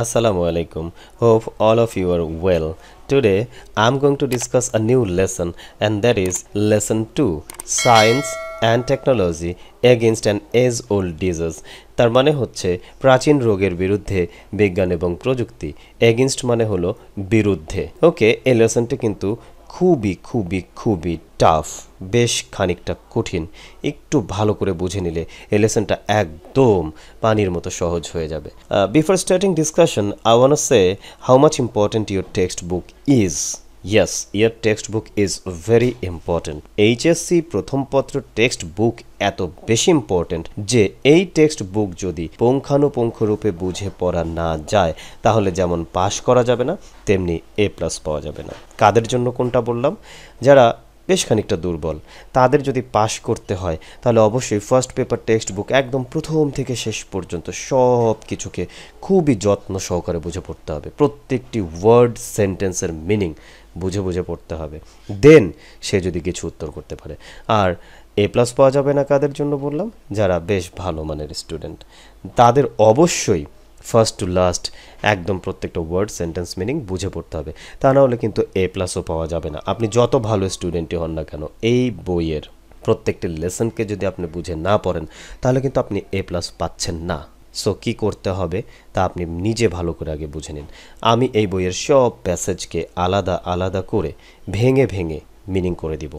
Assalamu alaikum. Hope all of you are well. Today I'm going to discuss a new lesson and that is lesson 2 Science and Technology Against an Age Old Disease. তার মানে হচ্ছে প্রাচীন রোগের বিরুদ্ধে বিজ্ঞান এবং প্রযুক্তি against মানে হলো বিরুদ্ধে ওকে এই লেসনটি কিন্তু খুবই খুবই খুবই টাফ বেশ খানিকটা কঠিন একটু ভালো করে বুঝে নিলে এই লেসনটা একদম পানির মতো সহজ হয়ে যাবে before starting discussion I want say how much important your text book is yes your text book is very important HSC প্রথম পত্র টেক্সট বুক এত বেশি ইম্পর্টেন্ট যে এই টেক্সট বুক যদি পুঙ্খানুপুঙ্খরূপে বুঝে পড়া না যায় তাহলে যেমন পাশ করা যাবে না তেমনি এ প্লাস পাওয়া যাবে না কাদের জন্য কোনটা বললাম যারা বেশ খানিকটা দুর্বল তাদের যদি পাশ করতে হয় তাহলে অবশ্যই ফার্স্ট পেপার টেক্সট বুক একদম প্রথম থেকে শেষ পর্যন্ত সব কিছুকে খুবই যত্ন সহকারে বুঝে পড়তে হবে প্রত্যেকটি ওয়ার্ড সেন্টেন্সের মিনিং বুঝে বুঝে পড়তে হবে দেন সে যদি কিছু উত্তর করতে পারে আর এ প্লাস পাওয়া যাবে না কাদের জন্য বললাম যারা বেশ ভালো মানের স্টুডেন্ট তাদের অবশ্যই ফার্স্ট টু লাস্ট একদম প্রত্যেকটা ওয়ার্ড সেন্টেন্স মিনিং বুঝে পড়তে হবে তা না হলে কিন্তু এ প্লাসও পাওয়া যাবে না আপনি যত ভালো স্টুডেন্টই হন না কেন এই বইয়ের প্রত্যেকটি লেসনকে যদি আপনি বুঝে না পড়েন তাহলে কিন্তু আপনি এ প্লাস পাচ্ছেন না সো কি করতে হবে তা আপনি নিজে ভালো করে আগে বুঝে নিন আমি এই বইয়ের সব প্যাসেজকে আলাদা আলাদা করে ভেঙে ভেঙে মিনিং করে দিব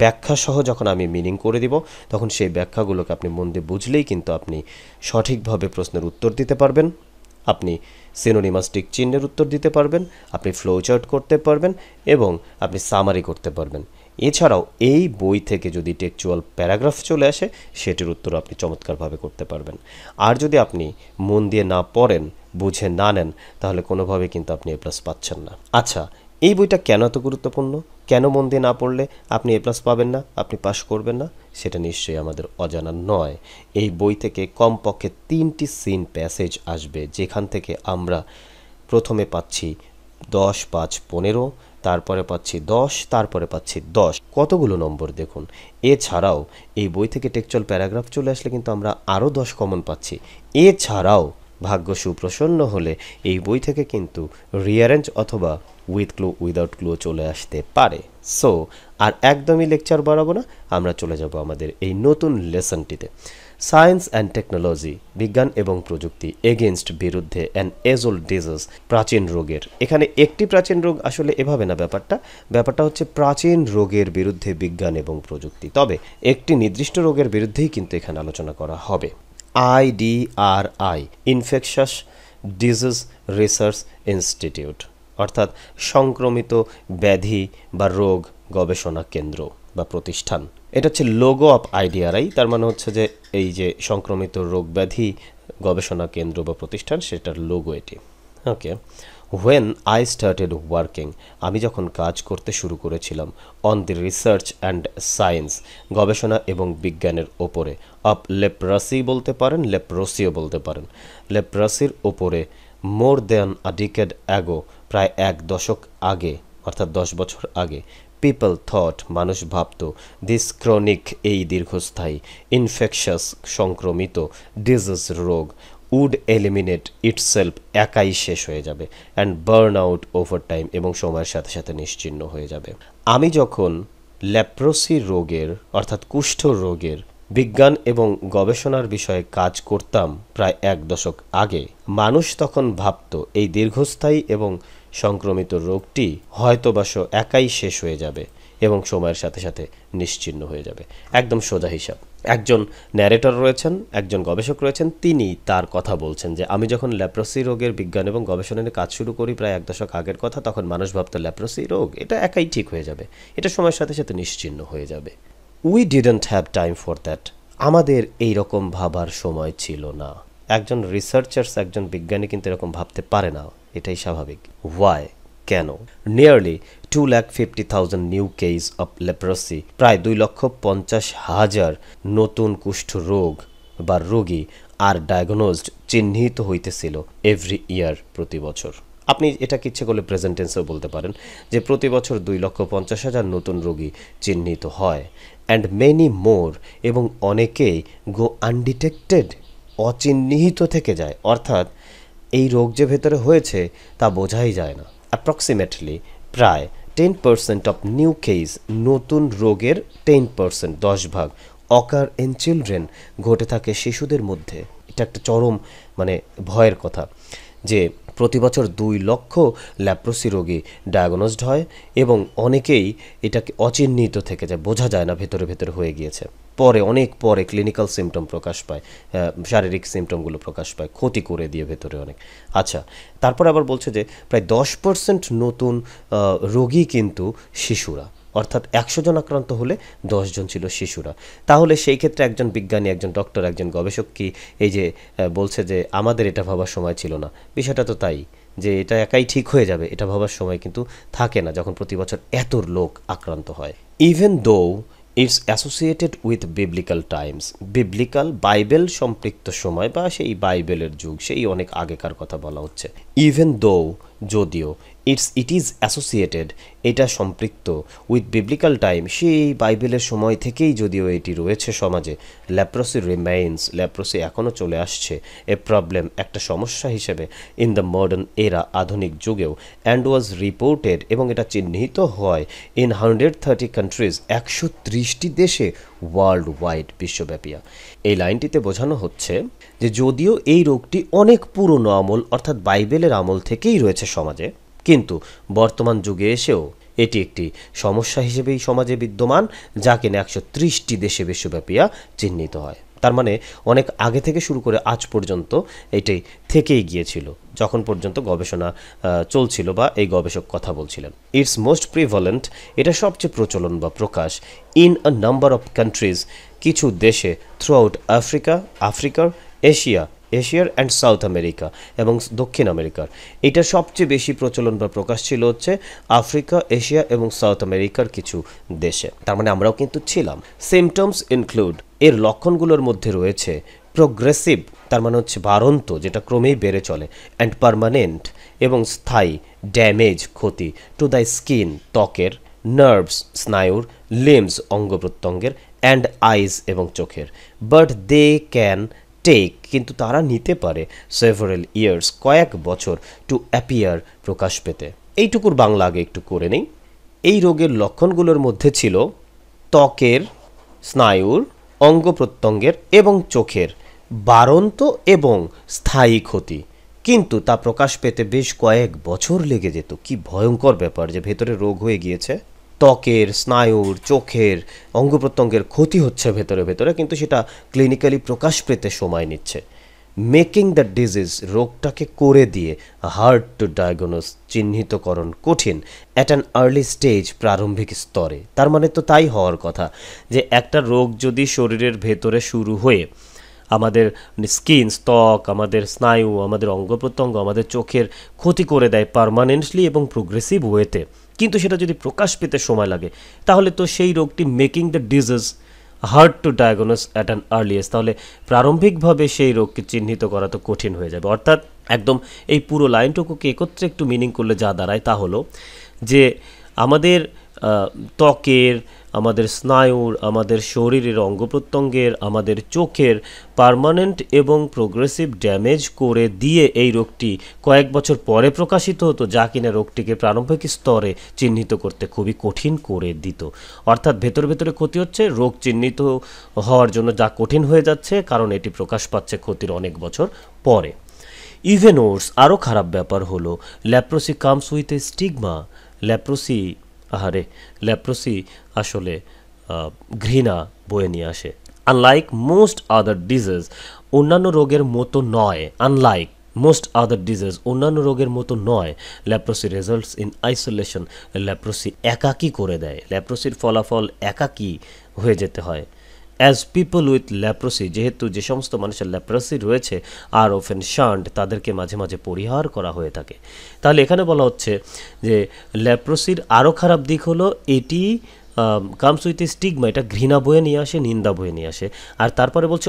ব্যাখ্যাসহ যখন আমি মিনিং করে দিব তখন সেই ব্যাখ্যাগুলোকে আপনি মন দিয়ে বুঝলেই কিন্তু আপনি সঠিকভাবে প্রশ্নের উত্তর দিতে পারবেন আপনি সিনোনিমাস্টিক চিহ্নের উত্তর দিতে পারবেন আপনি ফ্লোচার্ট করতে পারবেন এবং আপনি সামারি করতে পারবেন এছাড়াও এই বই থেকে যদি টেকচুয়াল প্যারাগ্রাফ চলে আসে সেটির উত্তর আপনি চমৎকারভাবে করতে পারবেন আর যদি আপনি মন দিয়ে না পড়েন বুঝে না নেন তাহলে কোনোভাবে কিন্তু আপনি এ প্লাস পাচ্ছেন না আচ্ছা এই বইটা কেন এত গুরুত্বপূর্ণ কেন মন দিয়ে না পড়লে আপনি এ প্লাস পাবেন না আপনি পাশ করবেন না সেটা নিশ্চয়ই আমাদের অজানা নয় এই বই থেকে কমপক্ষে তিনটি সিন প্যাসেজ আসবে যেখান থেকে আমরা প্রথমে পাচ্ছি দশ পাঁচ পনেরো তারপরে পাচ্ছি দশ তারপরে পাচ্ছি দশ কতগুলো নম্বর দেখুন এছাড়াও এই বই থেকে টেকচল প্যারাগ্রাফ চলে আসলে কিন্তু আমরা আরও দশ কমন পাচ্ছি এছাড়াও ভাগ্য সুপ্রসন্ন হলে এই বই থেকে কিন্তু রিয়ারেঞ্জ অথবা উইথ ক্লু উইদাউট ক্লু চলে আসতে পারে সো আর একদমই লেকচার বাড়াবো না আমরা চলে যাব আমাদের এই নতুন লেসনটিতে সায়েন্স অ্যান্ড টেকনোলজি বিজ্ঞান এবং প্রযুক্তি এগেনস্ট বিরুদ্ধে অ্যান এজোল ডিজিজ প্রাচীন রোগের এখানে একটি প্রাচীন রোগ আসলে এভাবে না ব্যাপারটা ব্যাপারটা হচ্ছে প্রাচীন রোগের বিরুদ্ধে বিজ্ঞান এবং প্রযুক্তি তবে একটি নির্দিষ্ট রোগের বিরুদ্ধেই কিন্তু এখানে আলোচনা করা হবে IDRI infectious disease research institute অর্থাৎ সংক্রমিত ব্যাধি বা রোগ গবেষণা কেন্দ্র বা প্রতিষ্ঠান এটা হচ্ছে লোগো অফ আইডিআরআই তার মানে হচ্ছে যে এই যে সংক্রমিত রোগ ব্যাধি গবেষণা কেন্দ্র বা প্রতিষ্ঠান সেটার লোগো এটি okay when I started working আমি যখন কাজ করতে শুরু করেছিলাম on the research and science গবেষণা এবং বিজ্ঞানের ওপরে অফ লেপ্রাসি বলতে পারেন লেপ্রোসিও বলতে পারেন লেপ্রাসির ওপরে more than a decade ago প্রায় এক দশক আগে অর্থাৎ দশ বছর আগে পিপল থট মানুষ ভাবত দিস ক্রনিক এই দীর্ঘস্থায়ী ইনফেকশাস সংক্রমিত ডিজিজ রোগ উড এলিমিনেট ইটসেলফ একাই শেষ হয়ে যাবে and burn out over time এবং সময়ের সাথে সাথে নিশ্চিন্ন হয়ে যাবে আমি যখন ল্যাপ্রোসি রোগের অর্থাৎ কুষ্ঠ রোগের বিজ্ঞান এবং গবেষণার বিষয়ে কাজ করতাম প্রায় এক দশক আগে মানুষ তখন ভাবত এই দীর্ঘস্থায়ী এবং সংক্রমিত রোগটি হয়তোবা একাই শেষ হয়ে যাবে এবং সময়ের সাথে সাথে নিশ্চিহ্ন হয়ে যাবে একদম সোজা হিসাব একজন ন্যারেটর রয়েছেন একজন গবেষক রয়েছেন তিনি তার কথা বলছেন যে আমি যখন ল্যাপ্রসি রোগের বিজ্ঞান এবং গবেষণা কাজ শুরু করি প্রায় এক দশক আগের কথা তখন মানুষ ভাবত ল্যাপ্রসি রোগ এটা একাই ঠিক হয়ে যাবে এটা সময়ের সাথে সাথে নিশ্চিহ্ন হয়ে যাবে we didn't have time for that আমাদের এই রকম ভাবার সময় ছিল না একজন রিসার্চার্স একজন বিজ্ঞানী কিন্তু এরকম ভাবতে পারে না এটাই স্বাভাবিক ওয়াই কেন nearly two lakh fifty thousand new case of leprosy প্রায় দুই লক্ষ পঞ্চাশ হাজার নতুন কুষ্ঠ রোগ বা রোগী আর ডায়াগনোজড চিহ্নিত হইতেছিল এভরি ইয়ার প্রতি বছর আপনি এটা কিচ্ছে করলে প্রেজেন্টেন্সেও বলতে পারেন যে প্রতি বছর দুই লক্ষ পঞ্চাশ হাজার নতুন রোগী চিহ্নিত হয় অ্যান্ড মেনি মোর এবং অনেকেই গো আনডিটেক্টেড অচিহ্নিহিত থেকে যায় অর্থাৎ এই রোগ যে ভেতরে হয়েছে তা বোঝাই যায় না অ্যাপ্রক্সিমেটলি প্রায় ten percent of new case নতুন রোগের টেন পার্সেন্ট দশ ভাগ অকার ইন চিলড্রেন ঘটে থাকে শিশুদের মধ্যে এটা একটা চরম মানে ভয়ের কথা যে প্রতি বছর দুই লক্ষ ল্যাপ্রোসি রোগী ডায়াগনোসড হয় এবং অনেকেই এটাকে অচিহ্নিত থেকে যায় বোঝা যায় না ভেতরে ভেতরে হয়ে গিয়েছে পরে অনেক পরে ক্লিনিক্যাল সিমটম প্রকাশ পায় শারীরিক সিমটমগুলো প্রকাশ পায় ক্ষতি করে দিয়ে ভেতরে অনেক আচ্ছা তারপর আবার বলছে যে প্রায় দশ পার্সেন্ট নতুন রোগী কিন্তু শিশুরা অর্থাৎ একশো জন আক্রান্ত হলে দশজন ছিল শিশুরা তাহলে সেই ক্ষেত্রে একজন বিজ্ঞানী একজন ডক্টর একজন গবেষক কি এই যে বলছে যে আমাদের এটা ভাবার সময় ছিল না বিষয়টা তো তাই যে এটা একাই ঠিক হয়ে যাবে এটা ভাবার সময় কিন্তু থাকে না যখন প্রতি বছর এত লোক আক্রান্ত হয় even though it's associated with biblical times biblical Bible সম্পৃক্ত সময় বা সেই বাইবেলের যুগ সেই অনেক আগেকার কথা বলা হচ্ছে ইভেন দো যদিও ইটস ইট ইজ অ্যাসোসিয়েটেড এটা সম্পৃক্ত উইথ বিবলিক্যাল টাইম সেই বাইবেলের সময় থেকেই যদিও এটি রয়েছে সমাজে ল্যাপ্রোসি রিমেইন্স ল্যাপ্রোসি এখনও চলে আসছে এ প্রবলেম একটা সমস্যা হিসেবে ইন দ্য মডার্ন এরা আধুনিক যুগেও অ্যান্ড ওয়াজ রিপোর্টেড এবং এটা চিহ্নিত হয় ইন হান্ড্রেড থার্টি কান্ট্রিজ একশো ত্রিশটি দেশে ওয়ার্ল্ড ওয়াইড বিশ্বব্যাপী এই লাইনটিতে বোঝানো হচ্ছে যে যদিও এই রোগটি অনেক পুরনো আমল অর্থাৎ বাইবেলের আমল থেকেই রয়েছে সমাজে কিন্তু বর্তমান যুগে এসেও এটি একটি সমস্যা হিসেবেই সমাজে বিদ্যমান যা কিনা একশো ত্রিশটি দেশে বিশ্বব্যাপীয়া চিহ্নিত হয় তার মানে অনেক আগে থেকে শুরু করে আজ পর্যন্ত এটাই থেকেই গিয়েছিল যখন পর্যন্ত গবেষণা চলছিল বা এই গবেষক কথা বলছিলেন ইটস মোস্ট প্রিভলেন্ট এটা সবচেয়ে প্রচলন বা প্রকাশ in a number of countries কিছু দেশে থ্রু আউট আফ্রিকা আফ্রিকার এশিয়া এশিয়ার অ্যান্ড সাউথ আমেরিকা এবং দক্ষিণ আমেরিকার এটা সবচেয়ে বেশি প্রচলন বা প্রকাশ ছিল হচ্ছে আফ্রিকা এশিয়া এবং সাউথ আমেরিকার কিছু দেশে তার মানে আমরাও কিন্তু ছিলাম সিমটমস ইনক্লুড এর লক্ষণগুলোর মধ্যে রয়েছে প্রোগ্রেসিভ তার মানে হচ্ছে বাড়ন্ত যেটা ক্রমেই বেড়ে চলে অ্যান্ড পারমানেন্ট এবং স্থায়ী ড্যামেজ ক্ষতি টু দ্য স্কিন ত্বকের নার্ভস স্নায়ুর লিমস অঙ্গ প্রত্যঙ্গের অ্যান্ড আইস এবং চোখের বাট দে ক্যান টেক কিন্তু তারা নিতে পারে সেভারেল ইয়ার্স কয়েক বছর টু অ্যাপিয়ার প্রকাশ পেতে এইটুকুর বাংলা আগে একটু করে নেই এই রোগের লক্ষণগুলোর মধ্যে ছিল ত্বকের স্নায়ুর অঙ্গ প্রত্যঙ্গের এবং চোখের বারন্ত এবং স্থায়ী ক্ষতি কিন্তু তা প্রকাশ পেতে বেশ কয়েক বছর লেগে যেত কি ভয়ঙ্কর ব্যাপার যে ভেতরে রোগ হয়ে গিয়েছে ত্বকের স্নায়ুর চোখের অঙ্গ প্রত্যঙ্গের ক্ষতি হচ্ছে ভেতরে ভেতরে কিন্তু সেটা ক্লিনিক্যালি প্রকাশ পেতে সময় নিচ্ছে মেকিং দ্য ডিজিজ রোগটাকে করে দিয়ে হার্ড টু ডায়াগনোস চিহ্নিতকরণ কঠিন অ্যাট অ্যান আর্লি স্টেজ প্রারম্ভিক স্তরে তার মানে তো তাই হওয়ার কথা যে একটা রোগ যদি শরীরের ভেতরে শুরু হয়ে আমাদের স্কিন ত্বক আমাদের স্নায়ু আমাদের অঙ্গ প্রত্যঙ্গ আমাদের চোখের ক্ষতি করে দেয় পারমানেন্টলি এবং প্রোগ্রেসিভ ওয়েতে কিন্তু সেটা যদি প্রকাশ পেতে সময় লাগে তাহলে তো সেই রোগটি making the disease hard to diagnose at an earliest তাহলে প্রারম্ভিকভাবে সেই রোগকে চিহ্নিত করা তো কঠিন হয়ে যাবে অর্থাৎ একদম এই পুরো লাইনটুকুকে একত্রে একটু মিনিং করলে যা দাঁড়ায় তা হলো যে আমাদের ত্বকের আমাদের স্নায়ুর আমাদের শরীরের অঙ্গ প্রত্যঙ্গের আমাদের চোখের পারমানেন্ট এবং প্রোগ্রেসিভ ড্যামেজ করে দিয়ে এই রোগটি কয়েক বছর পরে প্রকাশিত হতো যা কিনা রোগটিকে প্রারম্ভিক স্তরে চিহ্নিত করতে খুবই কঠিন করে দিত অর্থাৎ ভেতর ভেতরে ক্ষতি হচ্ছে রোগ চিহ্নিত হওয়ার জন্য যা কঠিন হয়ে যাচ্ছে কারণ এটি প্রকাশ পাচ্ছে ক্ষতির অনেক বছর পরে ইভেন ওর্স আরও খারাপ ব্যাপার হলো leprosy comes with a stigma leprosy আহারে ল্যাপ্রোসি আসলে ঘৃণা বয়ে নিয়ে আসে আনলাইক মোস্ট আদার ডিজিজ অন্যান্য রোগের মতো নয় আনলাইক মোস্ট আদার ডিজিজ অন্যান্য রোগের মতো নয় leprosy results in isolation leprosy একাকী করে দেয় ল্যাপ্রোসির ফলাফল একাকী হয়ে যেতে হয় অ্যাজ পিপল উইথ ল্যাপ্রোসি যেহেতু যে সমস্ত মানুষের ল্যাপ্রোসি রয়েছে আর ওফেন শান্ড তাদেরকে মাঝে মাঝে পরিহার করা হয়ে থাকে তাহলে এখানে বলা হচ্ছে যে ল্যাপ্রোসির আরও খারাপ দিক হলো এটি কামস উইথ স্টিগমা এটা ঘৃণা বয়ে নিয়ে আসে নিন্দা বয়ে নিয়ে আসে আর তারপরে বলছে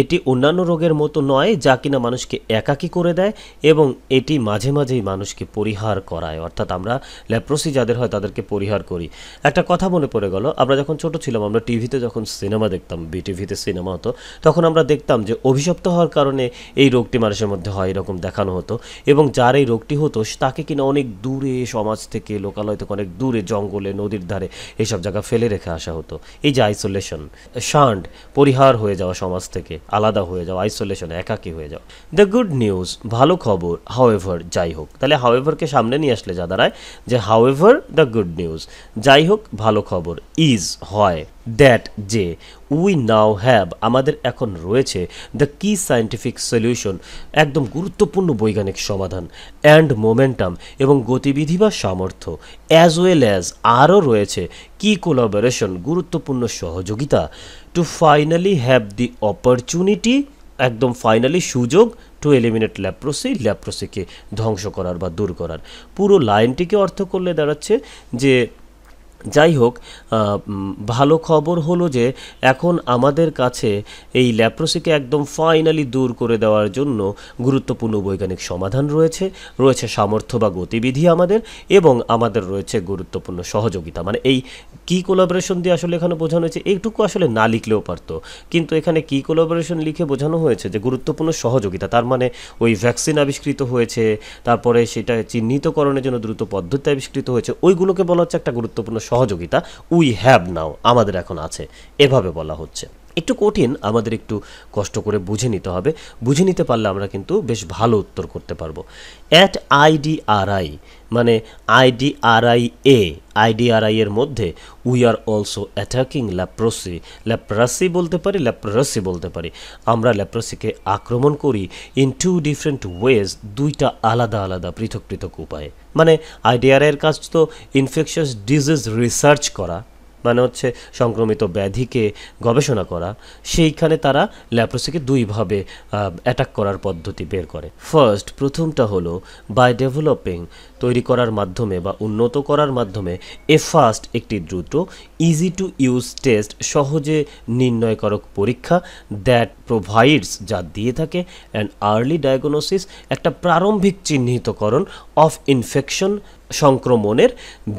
এটি অন্যান্য রোগের মতো নয় যা কিনা মানুষকে একাকী করে দেয় এবং এটি মাঝে মাঝেই মানুষকে পরিহার করায় অর্থাৎ আমরা ল্যাপ্রোসি যাদের হয় তাদেরকে পরিহার করি একটা কথা মনে পড়ে গেল আমরা যখন ছোট ছিলাম আমরা টিভিতে যখন সিনেমা দেখতাম বিটিভিতে সিনেমা হতো তখন আমরা দেখতাম যে অভিশপ্ত হওয়ার কারণে এই রোগটি মানুষের মধ্যে হয় এরকম দেখানো হতো এবং যার এই রোগটি হতো তাকে কিনা অনেক দূরে সমাজ থেকে লোকালয় থেকে অনেক দূরে জঙ্গলে নদীর ধারে এসব জায়গা ফেলে রেখে আসা হতো এই যে আইসোলেশন শান্ড পরিহার হয়ে যাওয়া সমাজ থেকে আলাদা হয়ে যাওয়া আইসোলেশন একাকী হয়ে যাওয়া দ্য গুড নিউজ ভালো খবর হাওয়েভার যাই হোক তাহলে হাওয়েভারকে সামনে নিয়ে আসলে যা দাঁড়ায় যে হাওয়েভার দ্য গুড নিউজ যাই হোক ভালো খবর ইজ হয় দ্যাট যে উই নাও হ্যাভ আমাদের এখন রয়েছে দ্য কি সায়েন্টিফিক সলিউশন একদম গুরুত্বপূর্ণ বৈজ্ঞানিক সমাধান অ্যান্ড মোমেন্টাম এবং গতিবিধি বা সামর্থ্য অ্যাজ ওয়েল অ্যাজ আরও রয়েছে কি কোলাবোরেশন গুরুত্বপূর্ণ সহযোগিতা to finally have the opportunity একদম ফাইনালি সুযোগ টু এলিমিনেট ল্যাপ্রোসি ল্যাপ্রোসিকে ধ্বংস করার বা দূর করার পুরো লাইনটিকে অর্থ করলে দাঁড়াচ্ছে যে যাই হোক ভালো খবর হলো যে এখন আমাদের কাছে এই ল্যাপ্রোসিকে একদম ফাইনালি দূর করে দেওয়ার জন্য গুরুত্বপূর্ণ বৈজ্ঞানিক সমাধান রয়েছে রয়েছে সামর্থ্য বা গতিবিধি আমাদের এবং আমাদের রয়েছে গুরুত্বপূর্ণ সহযোগিতা মানে এই কি কোলাবোরেশন দিয়ে আসলে এখানে বোঝানো হয়েছে এইটুকু আসলে না লিখলেও পারতো কিন্তু এখানে কি কোলাবোরেশন লিখে বোঝানো হয়েছে যে গুরুত্বপূর্ণ সহযোগিতা তার মানে ওই ভ্যাকসিন আবিষ্কৃত হয়েছে তারপরে সেটা চিহ্নিতকরণের জন্য দ্রুত পদ্ধতি আবিষ্কৃত হয়েছে ওইগুলোকে বলা হচ্ছে একটা গুরুত্বপূর্ণ সহযোগিতা উই হ্যাভ নাও আমাদের এখন আছে এভাবে বলা হচ্ছে একটু কঠিন আমাদের একটু কষ্ট করে বুঝে নিতে হবে বুঝে নিতে পারলে আমরা কিন্তু বেশ ভালো উত্তর করতে পারবো অ্যাট আইডিআরআই মানে আইডিআরআই এ আইডিআরআই এর মধ্যে we are also attacking leprosy leprosy বলতে পারি ল্যাপ্রাসি বলতে পারি আমরা ল্যাপ্রোসিকে আক্রমণ করি ইন টু ডিফারেন্ট ওয়েজ দুইটা আলাদা আলাদা পৃথক পৃথক উপায়ে মানে আইডিআরআই এর কাজ তো ইনফেকশাস ডিজিজ রিসার্চ করা মানে হচ্ছে সংক্রমিত ব্যাধিকে গবেষণা করা সেইখানে তারা ল্যাপ্রোসিকে দুইভাবে অ্যাটাক করার পদ্ধতি বের করে ফার্স্ট প্রথমটা হলো বাই ডেভেলপিং তৈরি করার মাধ্যমে বা উন্নত করার মাধ্যমে এ ফার্স্ট একটি দ্রুত ইজি টু ইউজ টেস্ট সহজে নির্ণয়করক পরীক্ষা দ্যাট প্রোভাইডস যা দিয়ে থাকে অ্যান্ড আর্লি ডায়াগনোসিস একটা প্রারম্ভিক চিহ্নিতকরণ অফ ইনফেকশন সংক্রমণের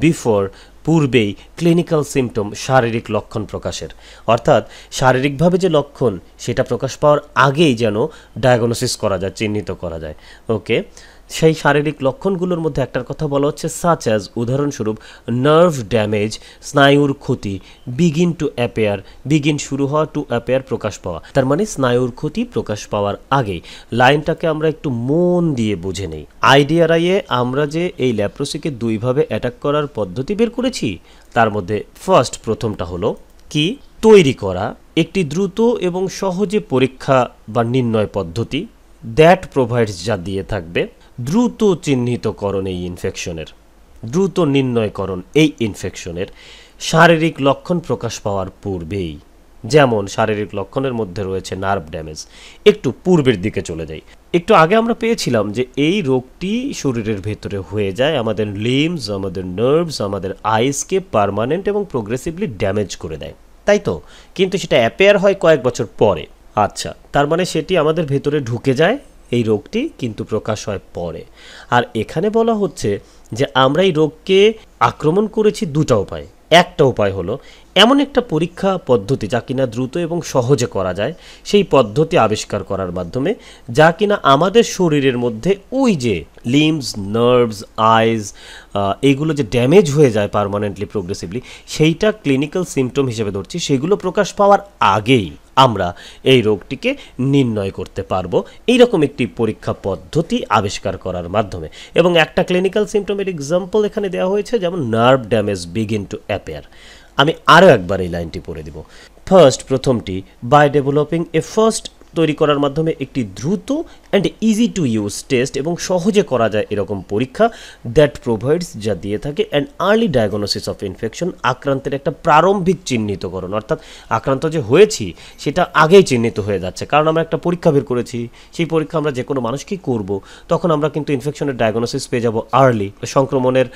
বিফোর পূর্বেই ক্লিনিক্যাল সিমটম শারীরিক লক্ষণ প্রকাশের অর্থাৎ শারীরিকভাবে যে লক্ষণ সেটা প্রকাশ পাওয়ার আগেই যেন ডায়াগনোসিস করা যায় চিহ্নিত করা যায় ওকে সেই শারীরিক লক্ষণগুলোর মধ্যে একটার কথা বলা হচ্ছে সাচ অ্যাজ উদাহরণস্বরূপ নার্ভ ড্যামেজ স্নায়ুর ক্ষতি বিগিন টু অ্যাপেয়ার বিগিন শুরু হওয়া টু অ্যাপেয়ার প্রকাশ পাওয়া তার মানে স্নায়ুর ক্ষতি প্রকাশ পাওয়ার আগে লাইনটাকে আমরা একটু মন দিয়ে বুঝে নেই আইয়ে আমরা যে এই ল্যাপ্রোসিকে দুইভাবে অ্যাটাক করার পদ্ধতি বের করেছি তার মধ্যে ফার্স্ট প্রথমটা হলো কি তৈরি করা একটি দ্রুত এবং সহজে পরীক্ষা বা নির্ণয় পদ্ধতি দ্যাট প্রোভাইডস যা দিয়ে থাকবে দ্রুত চিহ্নিতকরণ এই ইনফেকশনের দ্রুত নির্ণয়করণ এই ইনফেকশনের শারীরিক লক্ষণ প্রকাশ পাওয়ার পূর্বেই যেমন শারীরিক লক্ষণের মধ্যে রয়েছে নার্ভ ড্যামেজ একটু পূর্বের দিকে চলে যাই একটু আগে আমরা পেয়েছিলাম যে এই রোগটি শরীরের ভেতরে হয়ে যায় আমাদের লিমস আমাদের নার্ভস আমাদের আইসকে পারমানেন্ট এবং প্রোগ্রেসিভলি ড্যামেজ করে দেয় তাই তো কিন্তু সেটা অ্যাপেয়ার হয় কয়েক বছর পরে আচ্ছা তার মানে সেটি আমাদের ভেতরে ঢুকে যায় এই রোগটি কিন্তু প্রকাশ হয় পরে আর এখানে বলা হচ্ছে যে আমরা এই রোগকে আক্রমণ করেছি দুটা উপায় একটা উপায় হলো এমন একটা পরীক্ষা পদ্ধতি যা কিনা দ্রুত এবং সহজে করা যায় সেই পদ্ধতি আবিষ্কার করার মাধ্যমে যা কিনা আমাদের শরীরের মধ্যে ওই যে লিমস নার্ভস আইজ এইগুলো যে ড্যামেজ হয়ে যায় পারমানেন্টলি প্রোগ্রেসিভলি সেইটা ক্লিনিক্যাল সিমটম হিসেবে ধরছি সেগুলো প্রকাশ পাওয়ার আগেই আমরা এই রোগটিকে নির্ণয় করতে পারব এইরকম একটি পরীক্ষা পদ্ধতি আবিষ্কার করার মাধ্যমে এবং একটা ক্লিনিক্যাল সিমটমের এক্সাম্পল এখানে দেওয়া হয়েছে যেমন nerve damage begin to appear আমি আরও একবার এই লাইনটি পড়ে দিব ফার্স্ট প্রথমটি বাই ডেভেলপিং এ ফার্স্ট তৈরি করার মাধ্যমে একটি দ্রুত and easy to use test এবং সহজে করা যায় এরকম পরীক্ষা দ্যাট প্রোভাইডস যা দিয়ে থাকে and early diagnosis of infection আক্রান্তের একটা প্রারম্ভিক চিহ্নিতকরণ অর্থাৎ আক্রান্ত যে হয়েছি সেটা আগেই চিহ্নিত হয়ে যাচ্ছে কারণ আমরা একটা পরীক্ষা বের করেছি সেই পরীক্ষা আমরা যে কোনো মানুষকেই করব তখন আমরা কিন্তু ইনফেকশনের ডায়াগনোসিস পেয়ে যাব আর্লি সংক্রমণের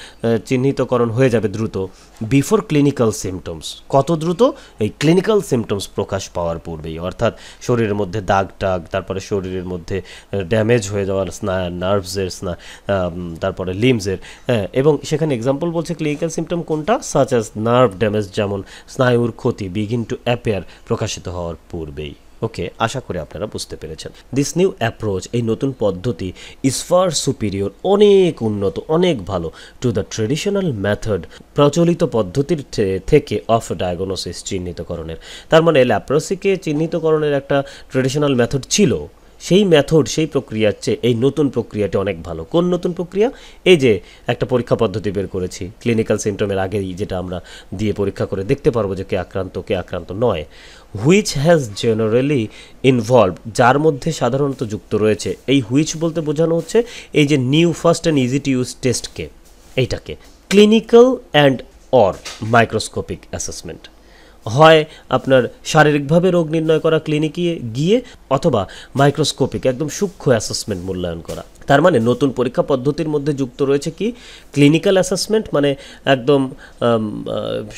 চিহ্নিতকরণ হয়ে যাবে দ্রুত বিফোর ক্লিনিক্যাল সিমটমস কত দ্রুত এই ক্লিনিক্যাল সিমটমস প্রকাশ পাওয়ার পূর্বেই অর্থাৎ শরীরের মধ্যে দাগ টাগ তারপরে শরীরের মধ্যে ড্যামেজ হয়ে যাওয়ার স্না নার্ভসের স্না তারপরে লিমসের হ্যাঁ, এবং সেখানে এক্সাম্পল বলছে ক্লিনিক্যাল সিমটম কোনটা সাচ অ্যাজ নার্ভ ড্যামেজ যেমন স্নায়ুর ক্ষতি বিগিন টু অ্যাপেয়ার প্রকাশিত হওয়ার পূর্বেই ওকে আশা করি আপনারা বুঝতে পেরেছেন দিস নিউ অ্যাপ্রোচ এই নতুন পদ্ধতি ইজ ফার সুপিরিয়র অনেক উন্নত অনেক ভালো টু দ্য ট্রেডিশনাল মেথড প্রচলিত পদ্ধতির থেকে অফ ডায়াগনোসিস চিহ্নিতকরণের তার মানে ল্যাপ্রোসিকে চিহ্নিতকরণের একটা ট্রেডিশনাল মেথড ছিল সেই মেথড সেই প্রক্রিয়ার চেয়ে এই নতুন প্রক্রিয়াটি অনেক ভালো কোন নতুন প্রক্রিয়া এই যে একটা পরীক্ষা পদ্ধতি বের করেছি ক্লিনিক্যাল সিমটমের আগেই যেটা আমরা দিয়ে পরীক্ষা করে দেখতে পারবো যে কে আক্রান্ত কে আক্রান্ত নয় হুইচ হ্যাজ জেনারেলি ইনভলভ যার মধ্যে সাধারণত যুক্ত রয়েছে এই হুইচ বলতে বোঝানো হচ্ছে এই যে new fast and easy to use টেস্টকে এইটাকে clinical and or microscopic assessment হয় আপনার শারীরিকভাবে রোগ নির্ণয় করা ক্লিনিকে গিয়ে অথবা মাইক্রোস্কোপিক একদম সূক্ষ্ম অ্যাসেসমেন্ট মূল্যায়ন করা তার মানে নতুন পরীক্ষা পদ্ধতির মধ্যে যুক্ত রয়েছে কি ক্লিনিক্যাল অ্যাসেসমেন্ট মানে একদম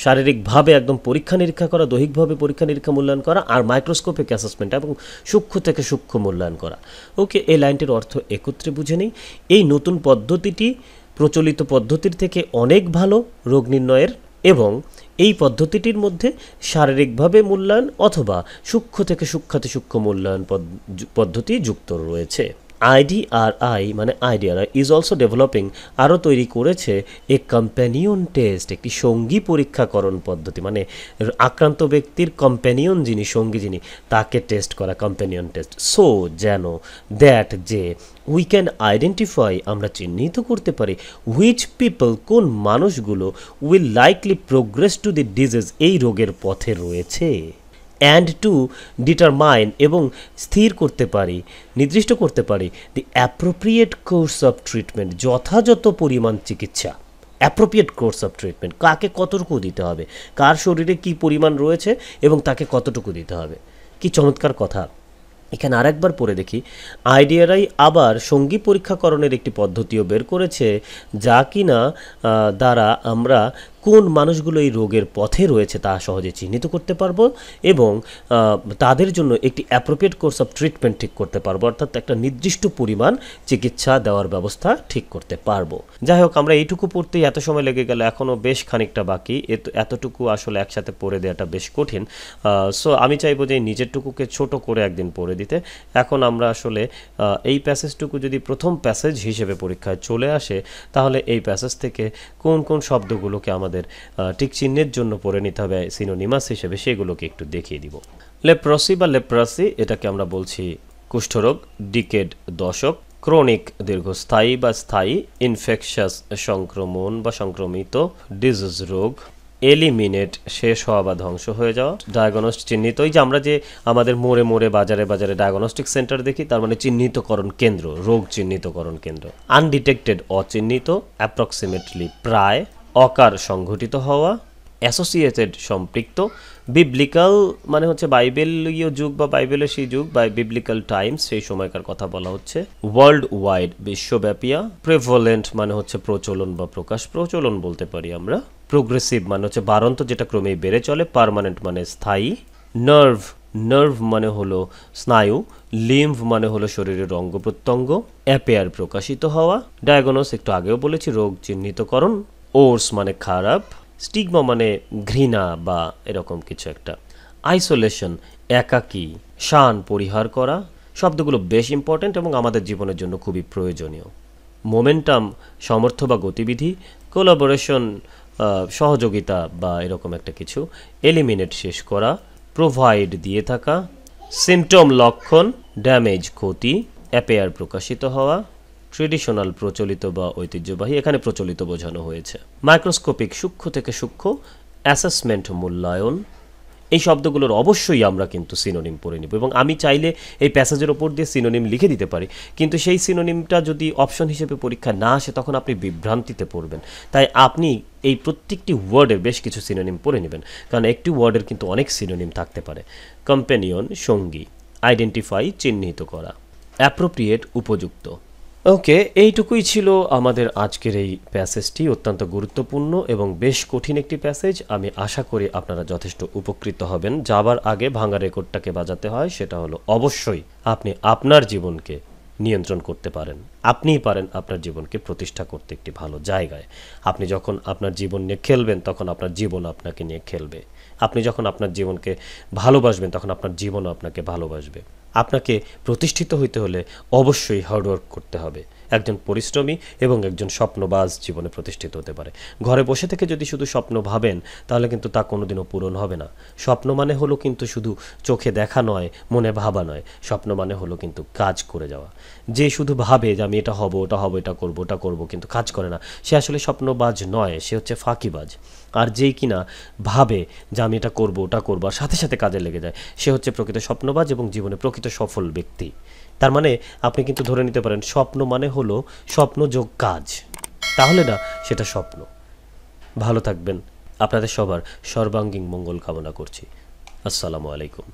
শারীরিকভাবে একদম পরীক্ষা নিরীক্ষা করা দৈহিকভাবে পরীক্ষা নিরীক্ষা মূল্যায়ন করা আর মাইক্রোস্কোপিক অ্যাসেসমেন্ট এবং সূক্ষ্ম থেকে সূক্ষ্ম মূল্যায়ন করা ওকে এই লাইনটির অর্থ একত্রে বুঝে নেই এই নতুন পদ্ধতিটি প্রচলিত পদ্ধতির থেকে অনেক ভালো রোগ নির্ণয়ের এবং এই পদ্ধতিটির মধ্যে শারীরিকভাবে মূল্যায়ন অথবা সূক্ষ্ম থেকে সূক্ষ্মাতে সূক্ষ্ম মূল্যায়ন পদ্ধতি যুক্ত রয়েছে আইডিআরআই মানে আইডিআরআই ইজ অলসো ডেভেলপিং আরও তৈরি করেছে এ কম্প্যানিয়ন টেস্ট একটি সঙ্গী পরীক্ষাকরণ পদ্ধতি মানে আক্রান্ত ব্যক্তির কম্প্যানিয়ন যিনি সঙ্গী যিনি তাকে টেস্ট করা কম্প্যানিয়ন টেস্ট সো যেন দ্যাট যে উই ক্যান আইডেন্টিফাই আমরা চিহ্নিত করতে পারি হুইচ পিপল কোন মানুষগুলো will likely progress to the disease এই রোগের পথে রয়েছে অ্যান্ড টু ডিটারমাইন এবং স্থির করতে পারি নির্দিষ্ট করতে পারি the appropriate course of treatment যথাযথ পরিমাণ চিকিৎসা অ্যাপ্রোপ্রিয়েট কোর্স অফ ট্রিটমেন্ট কাকে কতটুকু দিতে হবে কার শরীরে কি পরিমাণ রয়েছে এবং তাকে কতটুকু দিতে হবে কি চমৎকার কথা এখানে আরেকবার পড়ে দেখি আইডিয়ারাই আবার সঙ্গী পরীক্ষাকরণের একটি পদ্ধতিও বের করেছে যা কিনা দ্বারা আমরা কোন মানুষগুলো এই রোগের পথে রয়েছে তা সহজে চিহ্নিত করতে পারবো এবং তাদের জন্য একটি অ্যাপ্রোপ্রিয়েট কোর্স অফ ট্রিটমেন্ট ঠিক করতে পারবো অর্থাৎ একটা নির্দিষ্ট পরিমাণ চিকিৎসা দেওয়ার ব্যবস্থা ঠিক করতে পারবো যাই হোক আমরা এইটুকু পড়তেই এত সময় লেগে গেল এখনও বেশ খানিকটা বাকি এতটুকু আসলে একসাথে পড়ে দেওয়াটা বেশ কঠিন সো আমি চাইবো যে নিজেরটুকুকে ছোট করে একদিন পড়ে দিতে এখন আমরা আসলে এই প্যাসেজটুকু যদি প্রথম প্যাসেজ হিসেবে পরীক্ষায় চলে আসে তাহলে এই প্যাসেজ থেকে কোন কোন শব্দগুলোকে আমাদের আমাদের টিক চিহ্নের জন্য পরে নিতে হবে সিনোনিমাস হিসেবে সেগুলোকে একটু দেখিয়ে দিব লেপ্রসি বা লেপ্রাসি এটাকে আমরা বলছি কুষ্ঠরোগ ডিকেড দশক ক্রনিক দীর্ঘস্থায়ী বা স্থায়ী ইনফেকশাস সংক্রমণ বা সংক্রমিত ডিজিজ রোগ এলিমিনেট শেষ হওয়া বা ধ্বংস হয়ে যাওয়া ডায়াগনস্ট চিহ্নিত ওই যে আমরা যে আমাদের মোড়ে মোড়ে বাজারে বাজারে ডায়াগনস্টিক সেন্টার দেখি তার মানে চিহ্নিতকরণ কেন্দ্র রোগ চিহ্নিতকরণ কেন্দ্র আনডিটেক্টেড অচিহ্নিত অ্যাপ্রক্সিমেটলি প্রায় অকার সংঘটিত হওয়া অ্যাসোসিয়েটেড সম্পৃক্ত বিবলিক্যাল মানে হচ্ছে বাইবেলীয় যুগ বা বাইবেলের সেই যুগ বা বিবলিক্যাল টাইমস সেই সময়কার কথা বলা হচ্ছে ওয়ার্ল্ড ওয়াইড বিশ্বব্যাপিয়া প্রেভলেন্ট মানে হচ্ছে প্রচলন বা প্রকাশ প্রচলন বলতে পারি আমরা প্রোগ্রেসিভ মানে হচ্ছে বারন্ত যেটা ক্রমেই বেড়ে চলে পারমানেন্ট মানে স্থায়ী নার্ভ নার্ভ মানে হলো স্নায়ু লিম্ভ মানে হলো শরীরের অঙ্গ প্রত্যঙ্গ অ্যাপেয়ার প্রকাশিত হওয়া ডায়াগনোস একটু আগেও বলেছি রোগ চিহ্নিতকরণ ওর্স মানে খারাপ স্টিগমা মানে ঘৃণা বা এরকম কিছু একটা আইসোলেশন একাকী শান পরিহার করা শব্দগুলো বেশ ইম্পর্ট্যান্ট এবং আমাদের জীবনের জন্য খুবই প্রয়োজনীয় মোমেন্টাম সমর্থ বা গতিবিধি কোলাবোরেশন সহযোগিতা বা এরকম একটা কিছু এলিমিনেট শেষ করা প্রোভাইড দিয়ে থাকা সিমটম লক্ষণ ড্যামেজ ক্ষতি অ্যাপেয়ার প্রকাশিত হওয়া ট্রেডিশনাল প্রচলিত বা ঐতিহ্যবাহী এখানে প্রচলিত বোঝানো হয়েছে মাইক্রোস্কোপিক সূক্ষ্ম থেকে সূক্ষ্ম অ্যাসেসমেন্ট মূল্যায়ন এই শব্দগুলোর অবশ্যই আমরা কিন্তু সিনোনিম পড়ে নেব এবং আমি চাইলে এই প্যাসেজের ওপর দিয়ে সিনোনিম লিখে দিতে পারি কিন্তু সেই সিনোনিমটা যদি অপশন হিসেবে পরীক্ষা না আসে তখন আপনি বিভ্রান্তিতে পড়বেন তাই আপনি এই প্রত্যেকটি ওয়ার্ডের বেশ কিছু সিনোনিম পড়ে নেবেন কারণ একটি ওয়ার্ডের কিন্তু অনেক সিনোনিম থাকতে পারে কম্পেনিয়ন সঙ্গী আইডেন্টিফাই চিহ্নিত করা অ্যাপ্রোপ্রিয়েট উপযুক্ত ওকে এইটুকুই ছিল আমাদের আজকের এই প্যাসেজটি অত্যন্ত গুরুত্বপূর্ণ এবং বেশ কঠিন একটি প্যাসেজ আমি আশা করি আপনারা যথেষ্ট উপকৃত হবেন যাবার আগে ভাঙা রেকর্ডটাকে বাজাতে হয় সেটা হলো অবশ্যই আপনি আপনার জীবনকে নিয়ন্ত্রণ করতে পারেন আপনিই পারেন আপনার জীবনকে প্রতিষ্ঠা করতে একটি ভালো জায়গায় আপনি যখন আপনার জীবন নিয়ে খেলবেন তখন আপনার জীবন আপনাকে নিয়ে খেলবে আপনি যখন আপনার জীবনকে ভালোবাসবেন তখন আপনার জীবনও আপনাকে ভালোবাসবে আপনাকে প্রতিষ্ঠিত হইতে হলে অবশ্যই হার্ডওয়ার্ক করতে হবে একজন পরিশ্রমী এবং একজন স্বপ্নবাজ জীবনে প্রতিষ্ঠিত হতে পারে ঘরে বসে থেকে যদি শুধু স্বপ্ন ভাবেন তাহলে কিন্তু তা কোনোদিনও পূরণ হবে না স্বপ্ন মানে হলো কিন্তু শুধু চোখে দেখা নয় মনে ভাবা নয় স্বপ্ন মানে হলো কিন্তু কাজ করে যাওয়া যে শুধু ভাবে যে আমি এটা হব ওটা হবো এটা করবো ওটা করবো কিন্তু কাজ করে না সে আসলে স্বপ্নবাজ নয় সে হচ্ছে ফাঁকিবাজ আর যেই কিনা ভাবে যে আমি এটা করবো ওটা করবো আর সাথে সাথে কাজে লেগে যায় সে হচ্ছে প্রকৃত স্বপ্নবাজ এবং জীবনে প্রকৃত সফল ব্যক্তি তার মানে আপনি কিন্তু ধরে নিতে পারেন স্বপ্ন মানে হলো স্বপ্ন যোগ কাজ তাহলে না সেটা স্বপ্ন ভালো থাকবেন আপনাদের সবার সর্বাঙ্গীন মঙ্গল কামনা করছি আসসালামু আলাইকুম